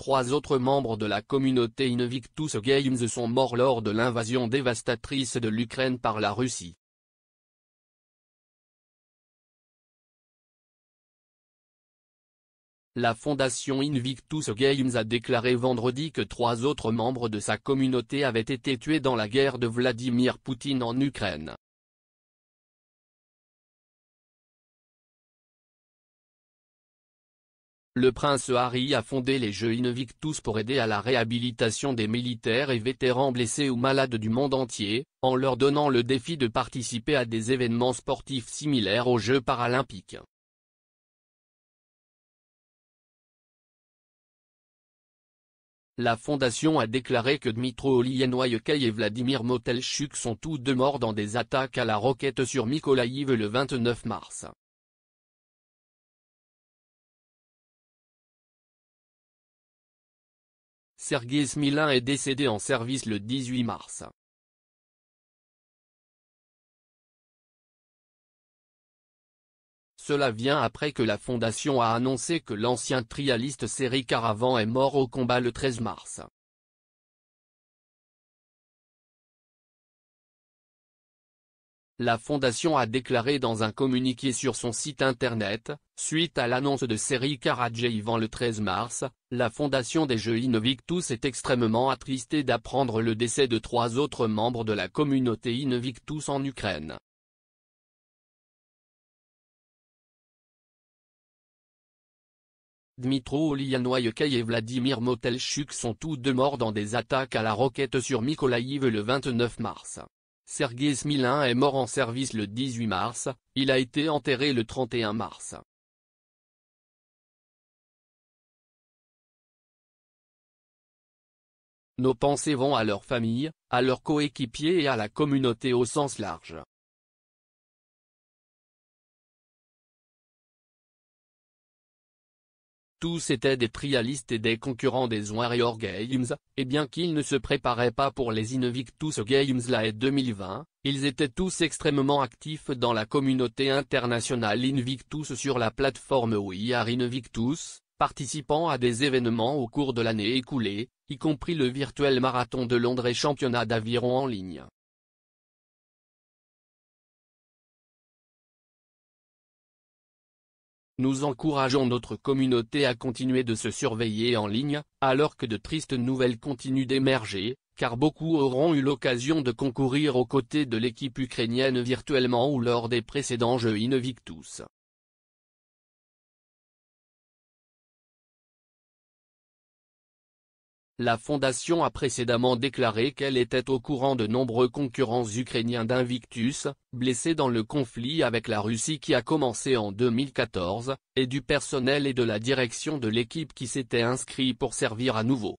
Trois autres membres de la communauté Invictus Games sont morts lors de l'invasion dévastatrice de l'Ukraine par la Russie. La fondation Invictus Games a déclaré vendredi que trois autres membres de sa communauté avaient été tués dans la guerre de Vladimir Poutine en Ukraine. le prince Harry a fondé les Jeux Invictus pour aider à la réhabilitation des militaires et vétérans blessés ou malades du monde entier, en leur donnant le défi de participer à des événements sportifs similaires aux Jeux paralympiques. La fondation a déclaré que Dmitro Olienyokay et Vladimir Motelchuk sont tous deux morts dans des attaques à la roquette sur Mykolaïv le 29 mars. Sergueï Smilin est décédé en service le 18 mars. Cela vient après que la Fondation a annoncé que l'ancien trialiste Seri Caravan est mort au combat le 13 mars. la fondation a déclaré dans un communiqué sur son site internet, suite à l'annonce de série ivan le 13 mars, la fondation des Jeux Invictus est extrêmement attristée d'apprendre le décès de trois autres membres de la communauté Invictus en Ukraine. Dmitro Olyanoyekai et Vladimir Motelchuk sont tous deux morts dans des attaques à la roquette sur Mykolaïv le 29 mars. Sergueï Smilin est mort en service le 18 mars, il a été enterré le 31 mars. Nos pensées vont à leur famille, à leurs coéquipiers et à la communauté au sens large. Tous étaient des trialistes et des concurrents des Warrior Games, et bien qu'ils ne se préparaient pas pour les Invictus Games la 2020, ils étaient tous extrêmement actifs dans la communauté internationale Invictus sur la plateforme We Invictus, participant à des événements au cours de l'année écoulée, y compris le virtuel marathon de Londres et championnat d'aviron en ligne. Nous encourageons notre communauté à continuer de se surveiller en ligne, alors que de tristes nouvelles continuent d'émerger, car beaucoup auront eu l'occasion de concourir aux côtés de l'équipe ukrainienne virtuellement ou lors des précédents Jeux Invictus. La fondation a précédemment déclaré qu'elle était au courant de nombreux concurrents ukrainiens d'Invictus, blessés dans le conflit avec la Russie qui a commencé en 2014, et du personnel et de la direction de l'équipe qui s'était inscrit pour servir à nouveau.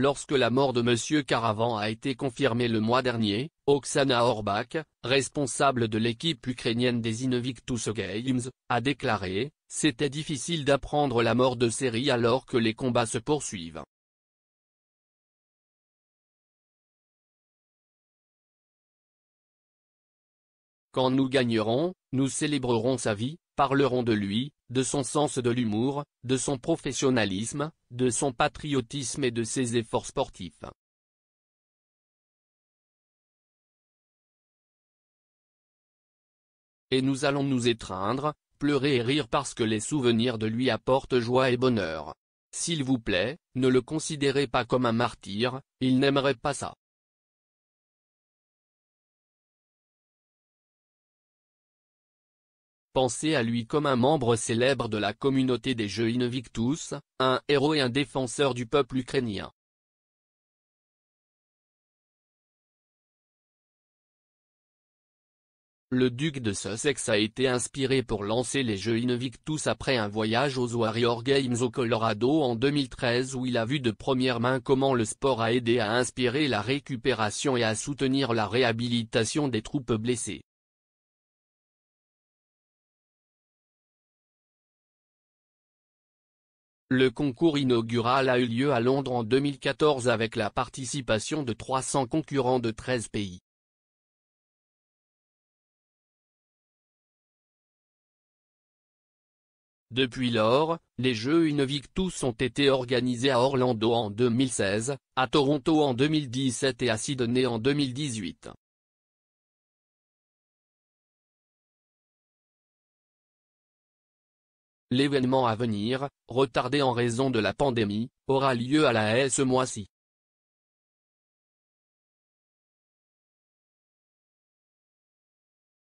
Lorsque la mort de M. Caravan a été confirmée le mois dernier, Oksana Orbach, responsable de l'équipe ukrainienne des Invictus Games, a déclaré, c'était difficile d'apprendre la mort de série alors que les combats se poursuivent. Quand nous gagnerons, nous célébrerons sa vie, parlerons de lui, de son sens de l'humour, de son professionnalisme, de son patriotisme et de ses efforts sportifs. Et nous allons nous étreindre, pleurer et rire parce que les souvenirs de lui apportent joie et bonheur. S'il vous plaît, ne le considérez pas comme un martyr, il n'aimerait pas ça. Pensez à lui comme un membre célèbre de la communauté des Jeux Invictus, un héros et un défenseur du peuple ukrainien. Le duc de Sussex a été inspiré pour lancer les Jeux Invictus après un voyage aux Warrior Games au Colorado en 2013 où il a vu de première main comment le sport a aidé à inspirer la récupération et à soutenir la réhabilitation des troupes blessées. Le concours inaugural a eu lieu à Londres en 2014 avec la participation de 300 concurrents de 13 pays. Depuis lors, les Jeux tous ont été organisés à Orlando en 2016, à Toronto en 2017 et à Sydney en 2018. L'événement à venir, retardé en raison de la pandémie, aura lieu à La haie ce mois-ci.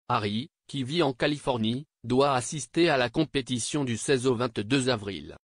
Harry, qui vit en Californie, doit assister à la compétition du 16 au 22 avril.